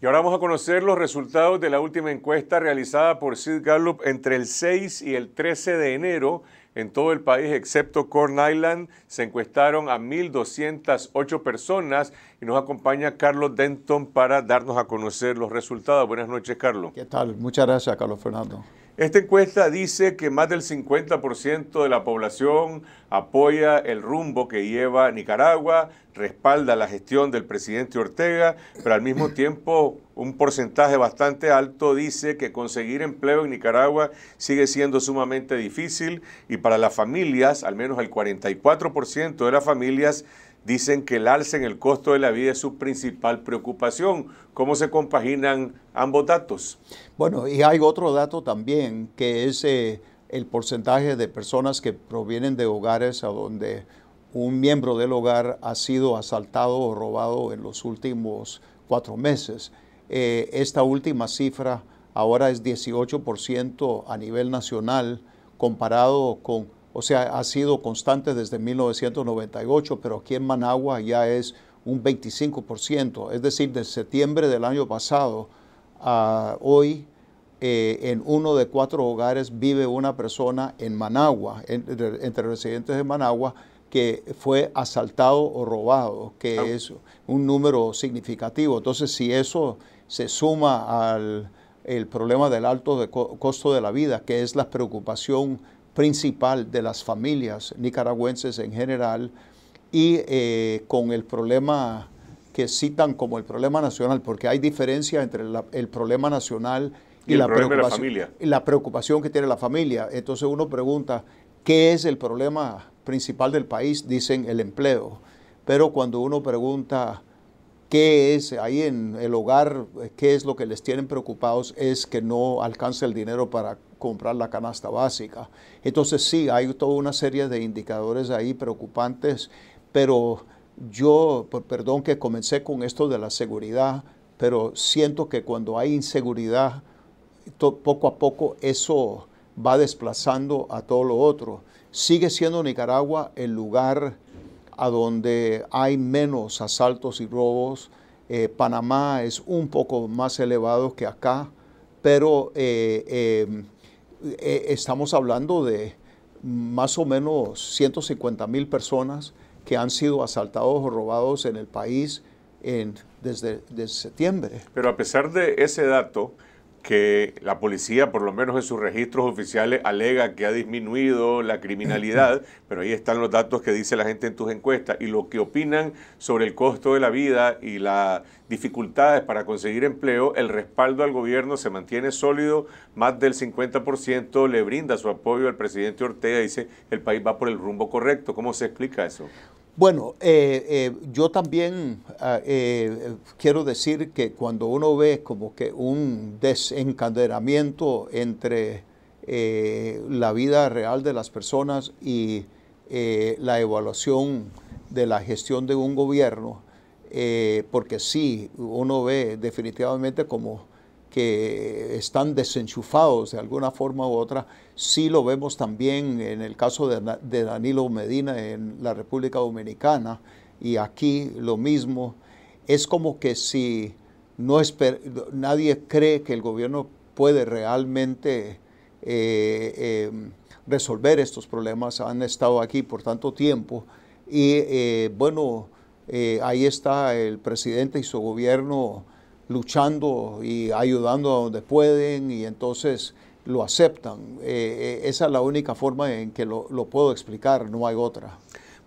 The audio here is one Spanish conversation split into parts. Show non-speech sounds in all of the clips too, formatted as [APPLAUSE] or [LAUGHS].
Y ahora vamos a conocer los resultados de la última encuesta realizada por Sid Gallup entre el 6 y el 13 de enero en todo el país, excepto Corn Island. Se encuestaron a 1.208 personas y nos acompaña Carlos Denton para darnos a conocer los resultados. Buenas noches, Carlos. ¿Qué tal? Muchas gracias, Carlos Fernando. Esta encuesta dice que más del 50% de la población apoya el rumbo que lleva Nicaragua, respalda la gestión del presidente Ortega, pero al mismo tiempo un porcentaje bastante alto dice que conseguir empleo en Nicaragua sigue siendo sumamente difícil y para las familias, al menos el 44% de las familias dicen que el alza en el costo de la vida es su principal preocupación. ¿Cómo se compaginan ambos datos? Bueno, y hay otro dato también, que es eh, el porcentaje de personas que provienen de hogares a donde un miembro del hogar ha sido asaltado o robado en los últimos cuatro meses. Eh, esta última cifra ahora es 18% a nivel nacional comparado con o sea, ha sido constante desde 1998, pero aquí en Managua ya es un 25%, es decir, de septiembre del año pasado a hoy, eh, en uno de cuatro hogares vive una persona en Managua, entre residentes de Managua, que fue asaltado o robado, que es un número significativo. Entonces, si eso se suma al el problema del alto de costo de la vida, que es la preocupación principal de las familias nicaragüenses en general y eh, con el problema que citan como el problema nacional, porque hay diferencia entre el problema nacional y, la, preocupación, y la preocupación que tiene la familia. Entonces uno pregunta, ¿qué es el problema principal del país? Dicen el empleo. Pero cuando uno pregunta, qué es ahí en el hogar, qué es lo que les tienen preocupados, es que no alcanza el dinero para comprar la canasta básica. Entonces sí, hay toda una serie de indicadores ahí preocupantes, pero yo, perdón que comencé con esto de la seguridad, pero siento que cuando hay inseguridad, poco a poco eso va desplazando a todo lo otro. Sigue siendo Nicaragua el lugar a donde hay menos asaltos y robos. Eh, Panamá es un poco más elevado que acá, pero eh, em, eh, estamos hablando de más o menos 150 mil personas que han sido asaltados o robados en el país en, desde septiembre. Pero a pesar de ese dato, que la policía, por lo menos en sus registros oficiales, alega que ha disminuido la criminalidad, [LAUGHS] pero ahí están los datos que dice la gente en tus encuestas y lo que opinan sobre el costo de la vida y las dificultades para conseguir empleo, el respaldo al gobierno se mantiene sólido, más del 50% le brinda su apoyo al presidente Ortega, dice el país va por el rumbo correcto. ¿Cómo se explica eso? Bueno, eh, eh, yo también ah, eh, quiero decir que cuando uno ve como que un desencadenamiento entre la vida real de las personas y la evaluación de la gestión de un gobierno, porque sí, uno ve definitivamente como que están desenchufados de alguna forma u otra. Sí lo vemos también en el caso de, Danilo Medina en la República Dominicana y aquí lo mismo. Es como que si no nadie cree que el gobierno puede realmente eh, em, resolver estos problemas. Han estado aquí por tanto tiempo y eh, bueno, eh, ahí está el presidente y su gobierno luchando y ayudando donde pueden y entonces lo aceptan. Eh, eh, esa es la única forma en que lo, lo puedo explicar, no hay otra.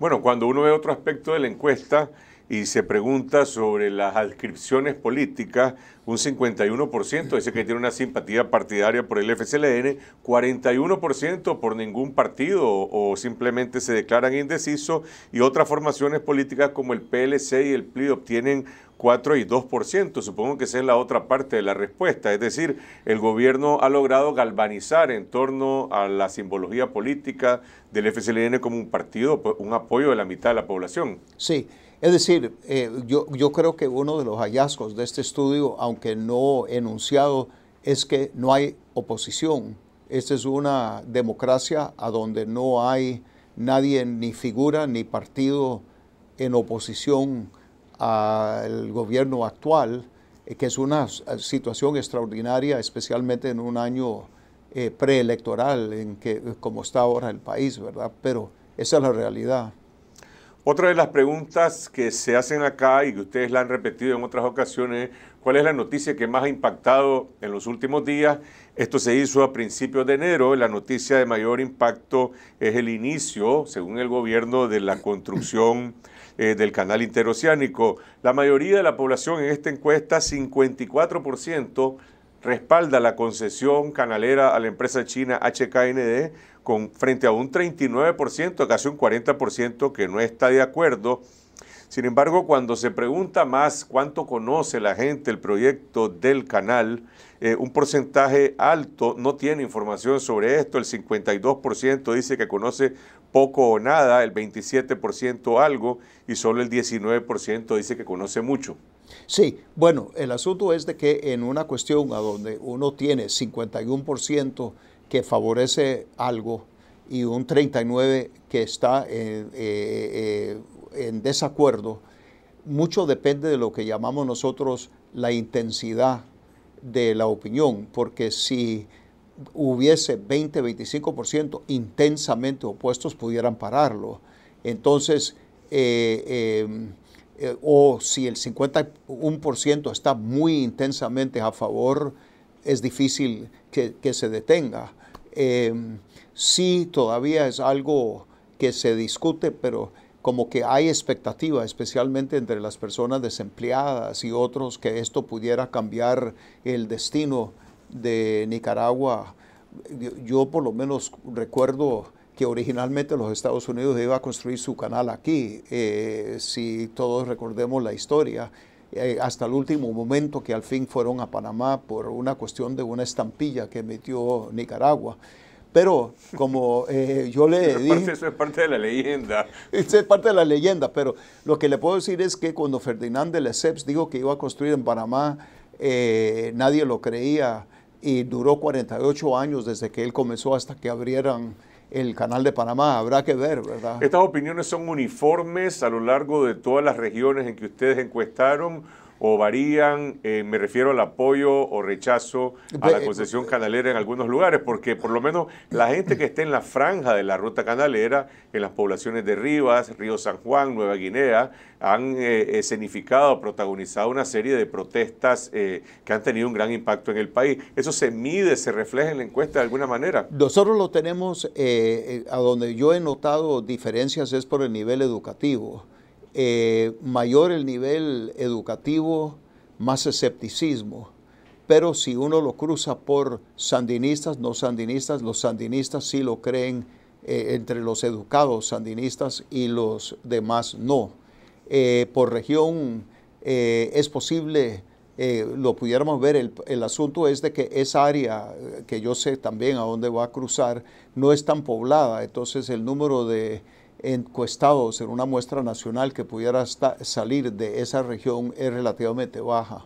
Bueno, cuando uno ve otro aspecto de la encuesta, y se pregunta sobre las adscripciones políticas, un 51% dice que tiene una simpatía partidaria por el FCLN, 41% por ningún partido o simplemente se declaran indecisos y otras formaciones políticas como el PLC y el PLI obtienen 4 y 2%. Supongo que esa es la otra parte de la respuesta. Es decir, el gobierno ha logrado galvanizar en torno a la simbología política del FCLN como un partido, un apoyo de la mitad de la población. Sí. Es decir, eh, yo, creo que uno de los hallazgos de este estudio, aunque no enunciado, es que no hay oposición. Esta es una democracia a donde no hay nadie, ni figura, ni partido en oposición al gobierno actual, eh, que es una situación extraordinaria, especialmente en un año eh, preelectoral, en que, como está ahora el país, ¿verdad? Pero esa es la realidad. Otra de las preguntas que se hacen acá y que ustedes la han repetido en otras ocasiones, ¿cuál es la noticia que más ha impactado en los últimos días? Esto se hizo a principios de enero. La noticia de mayor impacto es el inicio, según el gobierno, de la construcción eh, del canal interoceánico. La mayoría de la población en esta encuesta, 54%, respalda la concesión canalera a la empresa china HKND con, frente a un 39%, casi un 40% que no está de acuerdo. Sin embargo, cuando se pregunta más cuánto conoce la gente el proyecto del canal, eh, un porcentaje alto no tiene información sobre esto, el 52% dice que conoce poco o nada, el 27% algo y solo el 19% dice que conoce mucho. Sí, bueno, el asunto es de que en una cuestión a donde uno tiene 51% que favorece algo y un 39 que está eh, eh, eh, en, desacuerdo, mucho depende de lo que llamamos nosotros la intensidad de la opinión, porque si hubiese 20-25% intensamente opuestos, pudieran pararlo. Entonces, o si el 51% está muy intensamente a favor, es difícil que se detenga. Eh, sí todavía es algo que se discute, pero como que hay expectativa, especialmente entre las personas desempleadas y otros, que esto pudiera cambiar el destino de Nicaragua. Yo por lo menos recuerdo que originalmente los Estados Unidos iba a construir su canal aquí, eh, si todos recordemos la historia, eh, hasta el último momento que al fin fueron a Panamá por una cuestión de una estampilla que emitió Nicaragua. Pero como eh, yo le [LAUGHS] dije... Eso es parte de la leyenda. [LAUGHS] Eso es parte de la leyenda, pero lo que le puedo decir es que cuando Ferdinand de Lesseps dijo que iba a construir en Panamá, eh, nadie lo creía y duró 48 años desde que él comenzó hasta que abrieran el canal de Panamá. Habrá que ver, ¿verdad? Estas opiniones son uniformes a lo largo de todas las regiones en que ustedes encuestaron o varían, eh, me refiero al apoyo o rechazo a la eh, concesión eh, canalera en algunos lugares, porque por lo menos la gente que esté en la franja de la ruta canalera, en las poblaciones de Rivas, Río San Juan, Nueva Guinea, han escenificado, protagonizado una serie de protestas que han tenido un gran impacto en el país. ¿Eso se mide, se refleja en la encuesta de alguna manera? Nosotros lo tenemos, a donde yo he notado diferencias es por el nivel educativo. Eh, mayor el nivel educativo, más escepticismo. Pero si uno lo cruza por sandinistas, no sandinistas, los sandinistas sí lo creen eh, entre los educados sandinistas y los demás no. Eh, por región es posible, lo pudiéramos ver, el asunto es de que esa área, que yo sé también a dónde va a cruzar, no es tan poblada, entonces el número de encuestados en una muestra nacional que pudiera salir de esa región es relativamente baja.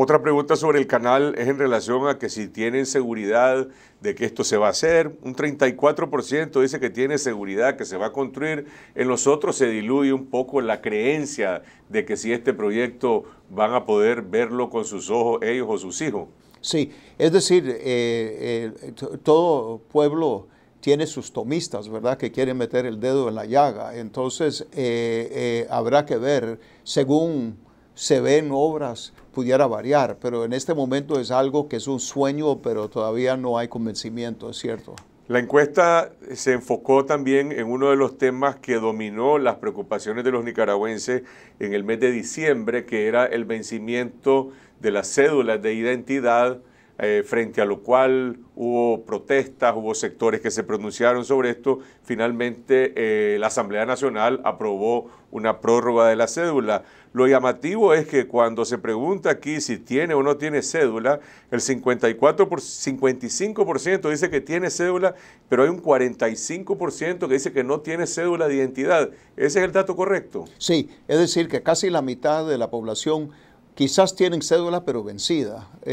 Otra pregunta sobre el canal es en relación a que si tienen seguridad de que esto se va a hacer, un 34% dice que tiene seguridad que se va a construir, en los otros se diluye un poco la creencia de que si este proyecto van a poder verlo con sus ojos ellos o sus hijos. Sí, es decir, eh, eh, todo pueblo tiene sus tomistas, ¿verdad?, que quieren meter el dedo en la llaga. Entonces, eh, eh, habrá que ver, según se ven obras, pudiera variar, pero en este momento es algo que es un sueño, pero todavía no hay convencimiento, es cierto. La encuesta se enfocó también en uno de los temas que dominó las preocupaciones de los nicaragüenses en el mes de diciembre, que era el vencimiento de las cédulas de identidad eh, frente a lo cual hubo protestas, hubo sectores que se pronunciaron sobre esto. Finalmente, eh, la Asamblea Nacional aprobó una prórroga de la cédula. Lo llamativo es que cuando se pregunta aquí si tiene o no tiene cédula, el 54 por, 55% dice que tiene cédula, pero hay un 45% que dice que no tiene cédula de identidad. ¿Ese es el dato correcto? Sí, es decir, que casi la mitad de la población quizás tienen cédula pero vencida, eh,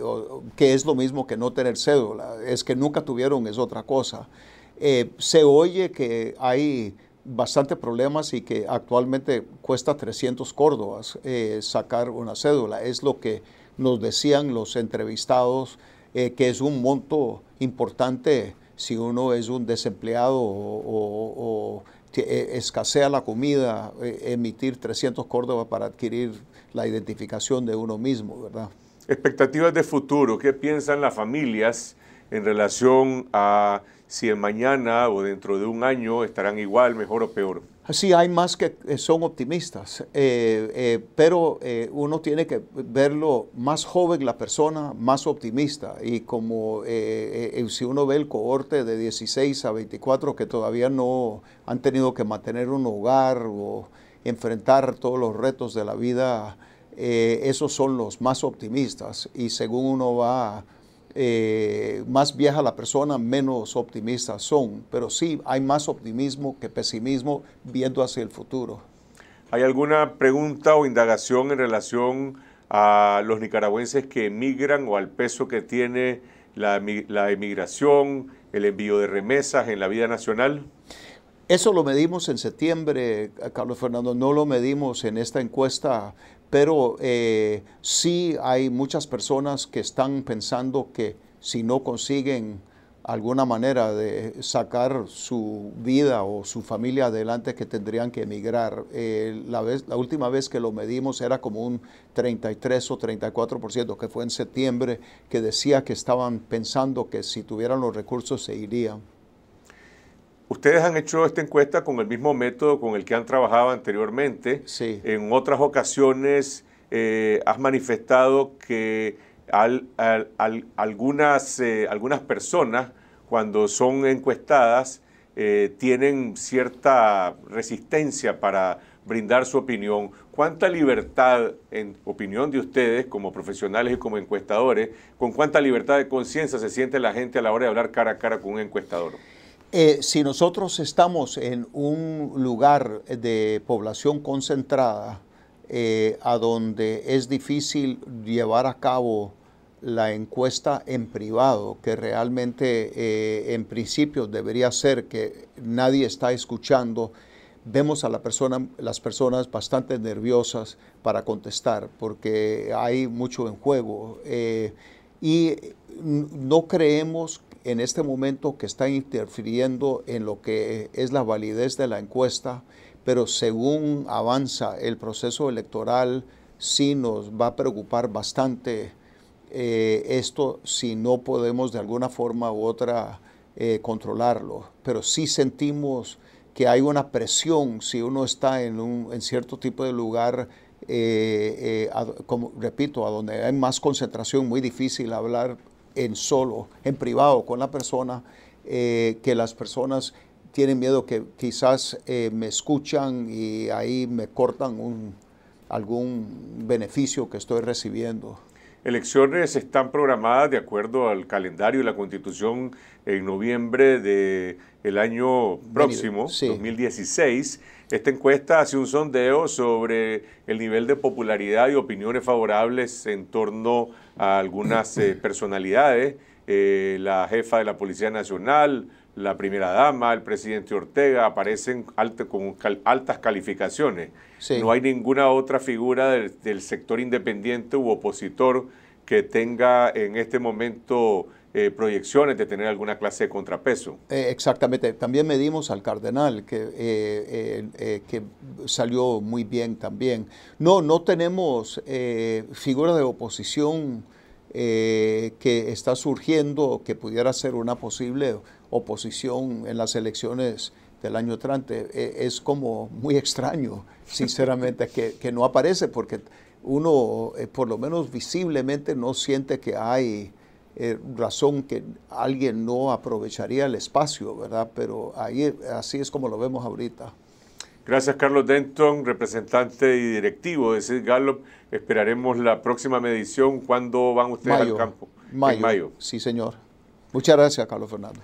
eh, eh, que es lo mismo que no tener cédula, es que nunca tuvieron es otra cosa. se oye que hay bastante problemas y que actualmente cuesta 300 córdobas sacar una cédula, es lo que nos decían los entrevistados, que es un monto importante si uno es un desempleado o eh, escasea la comida, eh, emitir 300 córdobas para adquirir la identificación de uno mismo, ¿verdad? Expectativas de futuro, ¿qué piensan las familias en relación a si en mañana o dentro de un año estarán igual, mejor o peor? Sí, hay más que eh, son optimistas, eh, eh, pero uno tiene que verlo más joven la persona, más optimista. Y como si uno ve el cohorte de 16 a 24 que todavía no han tenido que mantener un hogar o enfrentar todos los retos de la vida, esos son los más optimistas. Y según uno va eh, más vieja la persona, menos optimistas son, pero sí hay más optimismo que pesimismo viendo hacia el futuro. ¿Hay alguna pregunta o indagación en relación a los nicaragüenses que emigran o al peso que tiene la, la emigración, el envío de remesas en la vida nacional? Eso lo medimos en septiembre, Carlos Fernando, no lo medimos en esta encuesta pero eh, sí hay muchas personas que están pensando que si no consiguen alguna manera de sacar su vida o su familia adelante que tendrían que emigrar. Eh, la, vez, la última vez que lo medimos era como un 33 o 34%, que fue en septiembre, que decía que estaban pensando que si tuvieran los recursos se irían. Ustedes han hecho esta encuesta con el mismo método con el que han trabajado anteriormente. En otras ocasiones eh, has manifestado que algunas, eh, algunas personas, cuando son encuestadas, eh, tienen cierta resistencia para brindar su opinión. ¿Cuánta libertad, en opinión de ustedes, como profesionales y como encuestadores, con cuánta libertad de conciencia se siente la gente a la hora de hablar cara a cara con un encuestador? Eh, si nosotros estamos en un lugar de población concentrada, eh, a donde es difícil llevar a cabo la encuesta en privado, que realmente eh, en principio debería ser que nadie está escuchando, vemos a las personas bastante nerviosas para contestar, porque hay mucho en juego. y no creemos en este momento que están interfiriendo en lo que es la validez de la encuesta, pero según avanza el proceso electoral, sí nos va a preocupar bastante eh, esto si no podemos de alguna forma u otra eh, controlarlo. Pero sí sentimos que hay una presión si uno está en, un, en cierto tipo de lugar eh, como repito, a donde hay más concentración, muy difícil hablar en solo, en privado con la persona, eh, que las personas tienen miedo que quizás eh, me escuchan y ahí me cortan un, algún beneficio que estoy recibiendo. Elecciones están programadas de acuerdo al calendario y la constitución en noviembre del el año próximo, 2016. Esta encuesta hace un sondeo sobre el nivel de popularidad y opiniones favorables en torno a algunas eh, [CLEARS THROAT] personalidades, eh, la jefa de la Policía Nacional, la primera dama, el presidente Ortega, aparecen con altas calificaciones. No hay ninguna otra figura del sector independiente u opositor que tenga en este momento eh, proyecciones de tener alguna clase de contrapeso. Eh, exactamente. También medimos al cardenal, que, eh, que salió muy bien también. No, no tenemos figura de oposición que está surgiendo, que pudiera ser una posible oposición en las elecciones del año entrante. es como muy extraño, [LAUGHS] sinceramente, que, que, no aparece, porque uno, por lo menos visiblemente, no siente que hay eh, razón que alguien no aprovecharía el espacio, ¿verdad? Pero ahí así es como lo vemos ahorita. Gracias, Carlos Denton, representante y directivo de Sid Gallup. Esperaremos la próxima medición. cuando van ustedes al campo? Mayo, en mayo. Sí, señor. Muchas gracias, Carlos Fernando